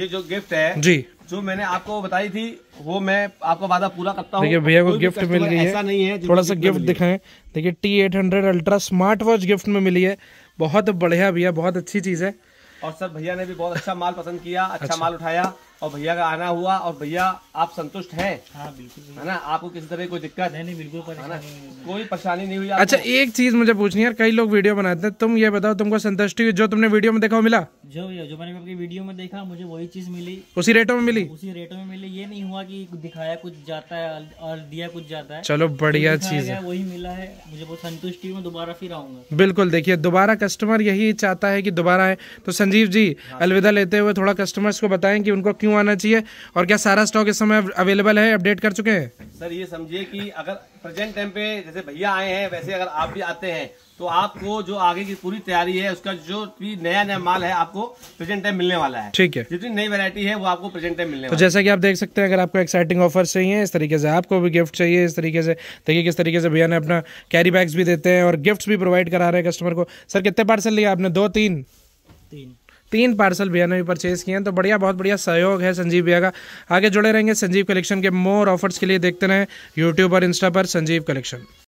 ये जो गिफ्ट है जी जो मैंने आपको बताई थी वो मैं आपको वादा पूरा करता हूँ भैया को गिफ्ट मिल गई है ऐसा नहीं है थोड़ा सा गिफ्ट दिखाएं देखिए T eight hundred ultra smart watch gift में मिली है बहुत बढ़िया भैया बहुत अच्छी चीज़ है और सर भैया ने भी बहुत अच्छा माल पसंद किया अच्छा, अच्छा। माल उठाया और भैया का आना हुआ और भैया आप संतुष्ट हैं हाँ, बिल्कुल है ना आपको किसी तरह कोई दिक्कत नहीं नहीं बिल्कुल है ना कोई परेशानी नहीं हुई अच्छा एक चीज मुझे पूछनी है कई लोग वीडियो बनाते हैं तुम ये बताओ तुमको संतुष्टि जो तुमने वीडियो में देखा मिला जो जो मैंने आपकी वीडियो में देखा मुझे वही चीज़ मिली उसी रेटों में मिली उसी रेटों में मिली ये नहीं हुआ कि दिखाया कुछ जाता है और दिया कुछ जाता है चलो बढ़िया चीज़ है वही मिला है मुझे बहुत संतुष्टि में दोबारा फिर आऊंगा बिल्कुल देखिए दोबारा कस्टमर यही चाहता है कि दोबारा आए तो संजीव जी हाँ। अलविदा लेते हुए थोड़ा कस्टमर्स को बताएं कि उनको क्यों आना चाहिए और क्या सारा स्टॉक इस समय अवेलेबल है अपडेट कर चुके हैं सर ये समझिए कि अगर प्रेजेंट टाइम पे जैसे भैया आए हैं वैसे अगर आप भी आते हैं तो आपको जो आगे की पूरी तैयारी है उसका जो भी नया नया माल है आपको प्रेजेंट टाइम मिलने वाला है ठीक है जितनी नई वैरायटी है वो आपको प्रेजेंट टाइम मिलने तो जैसा कि आप देख सकते हैं अगर आपको एक्साइटिंग ऑफर चाहिए इस तरीके से आपको भी गिफ्ट चाहिए इस तरीके से देखिए किस तरीके से भैया ने अपना कैरी बैग्स भी देते हैं और गिफ्ट भी प्रोवाइड करा रहे हैं कस्टमर को सर कितने पार्सल लिया आपने दो तीन तीन तीन पार्सल भैया ने भी परचेज किए हैं तो बढ़िया बहुत बढ़िया सहयोग है संजीव भैया का आगे जुड़े रहेंगे संजीव कलेक्शन के मोर ऑफर्स के लिए देखते रहें यूट्यूब और इंस्टा पर संजीव कलेक्शन